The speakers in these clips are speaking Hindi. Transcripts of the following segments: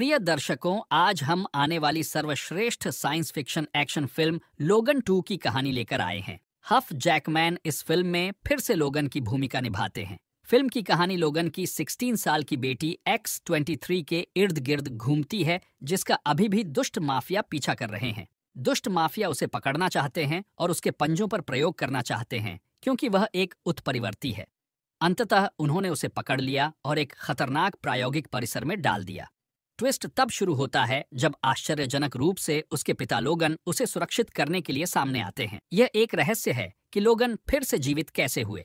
प्रिय दर्शकों आज हम आने वाली सर्वश्रेष्ठ science fiction action film Logan two की कहानी लेकर आए हैं हफ जैकमैन इस फिल्म में फिर से लोगन की भूमिका निभाते हैं फिल्म की कहानी लोगन की 16 साल की बेटी एक्स 23 के इर्द गिर्द घूमती है जिसका अभी भी दुष्ट माफिया पीछा कर रहे हैं दुष्ट माफिया उसे पकड़ना चाहते हैं और उसके पंजों पर प्रयोग करना चाहते हैं क्योंकि वह एक उत्परिवर्ती है अंततः उन्होंने उसे पकड़ लिया और एक खतरनाक प्रायोगिक परिसर में डाल दिया ट्विस्ट तब शुरू होता है जब आश्चर्यजनक रूप से उसके पिता लोगन उसे सुरक्षित करने के लिए सामने आते हैं यह एक रहस्य है कि लोगन फिर से जीवित कैसे हुए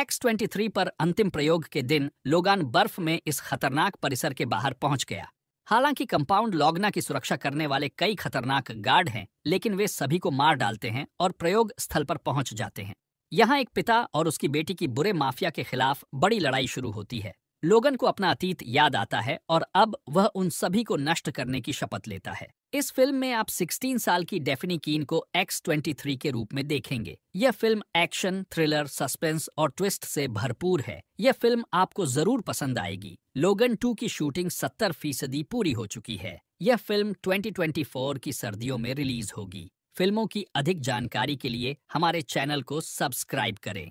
एक्स ट्वेंटी थ्री पर अंतिम प्रयोग के दिन लोगान बर्फ में इस खतरनाक परिसर के बाहर पहुंच गया हालांकि कंपाउंड लॉगना की सुरक्षा करने वाले कई खतरनाक गार्ड हैं लेकिन वे सभी को मार डालते हैं और प्रयोग स्थल पर पहुंच जाते हैं यहाँ एक पिता और उसकी बेटी की बुरे माफिया के खिलाफ बड़ी लड़ाई शुरू होती है लोगन को अपना अतीत याद आता है और अब वह उन सभी को नष्ट करने की शपथ लेता है इस फिल्म में आप 16 साल की डेफिनी कीन को एक्स ट्वेंटी के रूप में देखेंगे यह फिल्म एक्शन थ्रिलर सस्पेंस और ट्विस्ट से भरपूर है यह फिल्म आपको जरूर पसंद आएगी लोगन 2 की शूटिंग 70 फीसदी पूरी हो चुकी है यह फिल्म 2024 की सर्दियों में रिलीज होगी फिल्मों की अधिक जानकारी के लिए हमारे चैनल को सब्सक्राइब करें